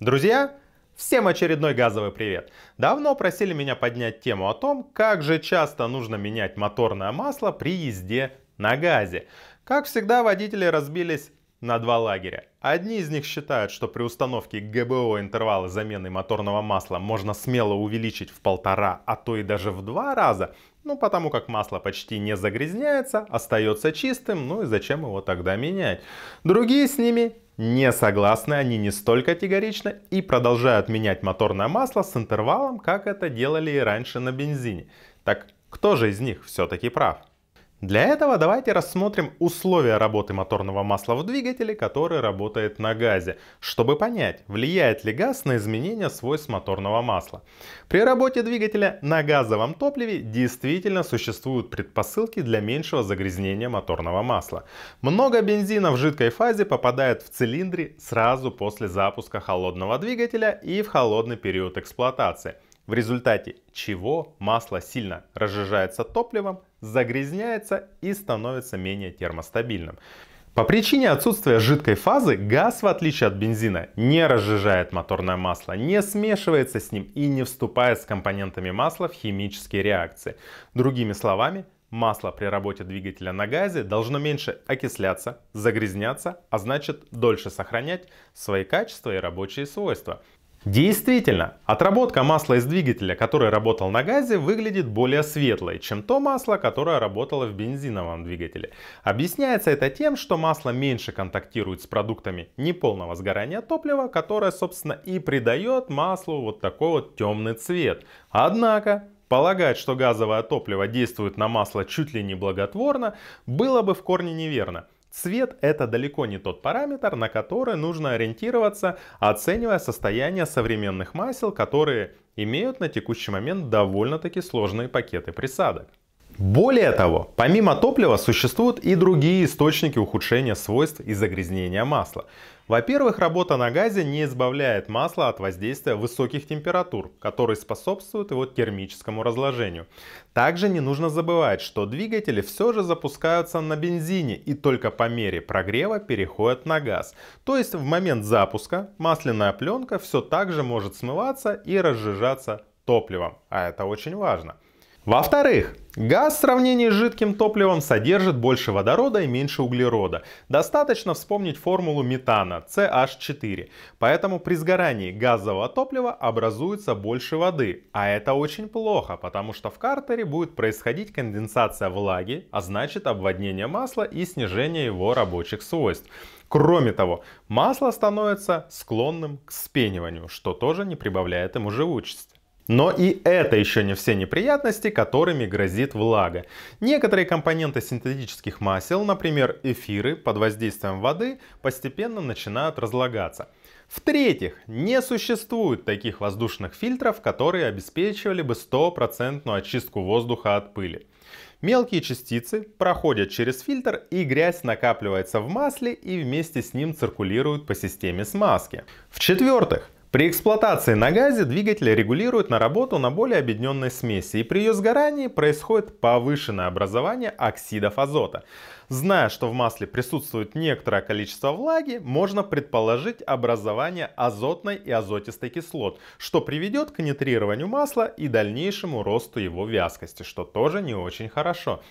Друзья, всем очередной газовый привет! Давно просили меня поднять тему о том, как же часто нужно менять моторное масло при езде на газе. Как всегда, водители разбились на два лагеря. Одни из них считают, что при установке ГБО интервалы замены моторного масла можно смело увеличить в полтора, а то и даже в два раза, ну потому как масло почти не загрязняется, остается чистым, ну и зачем его тогда менять. Другие с ними не согласны, они не столь категоричны и продолжают менять моторное масло с интервалом, как это делали и раньше на бензине. Так кто же из них все-таки прав? Для этого давайте рассмотрим условия работы моторного масла в двигателе, который работает на газе, чтобы понять, влияет ли газ на изменение свойств моторного масла. При работе двигателя на газовом топливе действительно существуют предпосылки для меньшего загрязнения моторного масла. Много бензина в жидкой фазе попадает в цилиндры сразу после запуска холодного двигателя и в холодный период эксплуатации – в результате чего масло сильно разжижается топливом, загрязняется и становится менее термостабильным. По причине отсутствия жидкой фазы газ, в отличие от бензина, не разжижает моторное масло, не смешивается с ним и не вступает с компонентами масла в химические реакции. Другими словами, масло при работе двигателя на газе должно меньше окисляться, загрязняться, а значит дольше сохранять свои качества и рабочие свойства. Действительно, отработка масла из двигателя, который работал на газе, выглядит более светлой, чем то масло, которое работало в бензиновом двигателе. Объясняется это тем, что масло меньше контактирует с продуктами неполного сгорания топлива, которое, собственно, и придает маслу вот такой вот темный цвет. Однако, Полагать, что газовое топливо действует на масло чуть ли не благотворно, было бы в корне неверно. Цвет – это далеко не тот параметр, на который нужно ориентироваться, оценивая состояние современных масел, которые имеют на текущий момент довольно-таки сложные пакеты присадок. Более того, помимо топлива существуют и другие источники ухудшения свойств и загрязнения масла. Во-первых, работа на газе не избавляет масло от воздействия высоких температур, которые способствуют его термическому разложению. Также не нужно забывать, что двигатели все же запускаются на бензине и только по мере прогрева переходят на газ. То есть в момент запуска масляная пленка все так же может смываться и разжижаться топливом, а это очень важно. Во-вторых, Газ в сравнении с жидким топливом содержит больше водорода и меньше углерода. Достаточно вспомнить формулу метана CH4. Поэтому при сгорании газового топлива образуется больше воды. А это очень плохо, потому что в картере будет происходить конденсация влаги, а значит обводнение масла и снижение его рабочих свойств. Кроме того, масло становится склонным к спениванию, что тоже не прибавляет ему живучести. Но и это еще не все неприятности, которыми грозит влага. Некоторые компоненты синтетических масел, например, эфиры, под воздействием воды постепенно начинают разлагаться. В-третьих, не существует таких воздушных фильтров, которые обеспечивали бы стопроцентную очистку воздуха от пыли. Мелкие частицы проходят через фильтр и грязь накапливается в масле и вместе с ним циркулирует по системе смазки. В-четвертых, при эксплуатации на газе двигатель регулирует на работу на более объединенной смеси, и при ее сгорании происходит повышенное образование оксидов азота. Зная, что в масле присутствует некоторое количество влаги, можно предположить образование азотной и азотистой кислот, что приведет к нитрированию масла и дальнейшему росту его вязкости, что тоже не очень хорошо.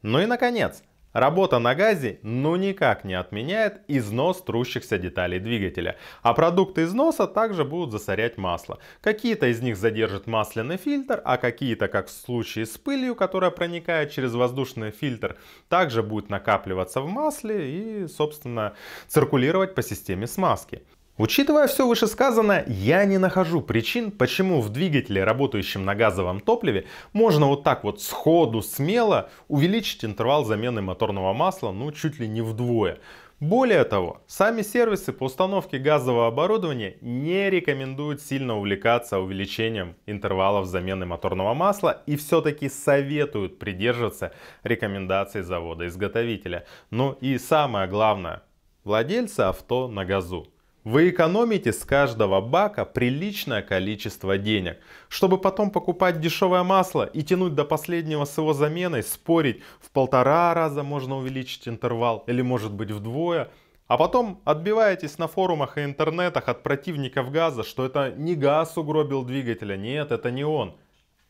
Ну и наконец, Работа на газе ну никак не отменяет износ трущихся деталей двигателя, а продукты износа также будут засорять масло. Какие-то из них задержат масляный фильтр, а какие-то, как в случае с пылью, которая проникает через воздушный фильтр, также будет накапливаться в масле и, собственно, циркулировать по системе смазки. Учитывая все вышесказанное, я не нахожу причин, почему в двигателе, работающем на газовом топливе, можно вот так вот сходу смело увеличить интервал замены моторного масла, ну чуть ли не вдвое. Более того, сами сервисы по установке газового оборудования не рекомендуют сильно увлекаться увеличением интервалов замены моторного масла и все-таки советуют придерживаться рекомендаций завода-изготовителя. Ну и самое главное, владельца авто на газу. Вы экономите с каждого бака приличное количество денег, чтобы потом покупать дешевое масло и тянуть до последнего с его заменой, спорить в полтора раза можно увеличить интервал или может быть вдвое, а потом отбиваетесь на форумах и интернетах от противников газа, что это не газ угробил двигателя, нет, это не он.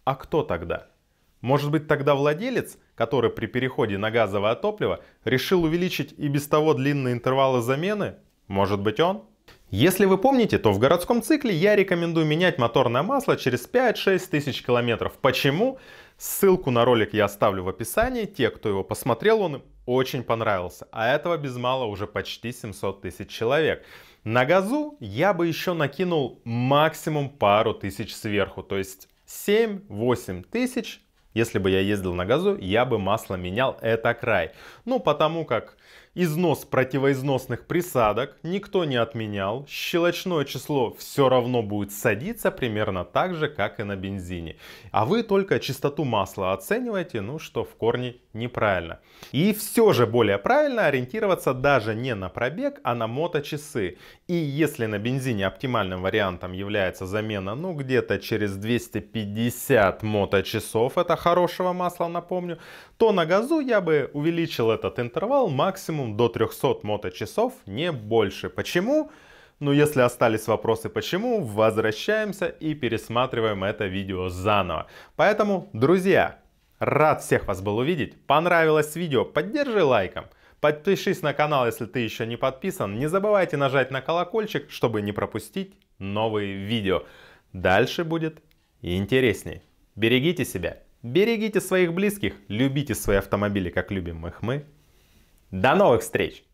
А кто тогда? Может быть тогда владелец, который при переходе на газовое топливо решил увеличить и без того длинные интервалы замены? Может быть он? Если вы помните, то в городском цикле я рекомендую менять моторное масло через 5-6 тысяч километров. Почему? Ссылку на ролик я оставлю в описании. Те, кто его посмотрел, он им очень понравился. А этого без мало уже почти 700 тысяч человек. На газу я бы еще накинул максимум пару тысяч сверху. То есть 7-8 тысяч если бы я ездил на газу, я бы масло менял, это край. Ну, потому как Износ противоизносных присадок никто не отменял. Щелочное число все равно будет садиться примерно так же, как и на бензине. А вы только чистоту масла оцениваете, ну что в корне неправильно. И все же более правильно ориентироваться даже не на пробег, а на моточасы. И если на бензине оптимальным вариантом является замена, ну где-то через 250 моточасов, это хорошего масла, напомню, то на газу я бы увеличил этот интервал максимум до 300 моточасов, не больше. Почему? Ну, если остались вопросы почему, возвращаемся и пересматриваем это видео заново. Поэтому, друзья, рад всех вас был увидеть. Понравилось видео, поддержи лайком. Подпишись на канал, если ты еще не подписан. Не забывайте нажать на колокольчик, чтобы не пропустить новые видео. Дальше будет интересней. Берегите себя, берегите своих близких, любите свои автомобили, как любим их мы. До новых встреч!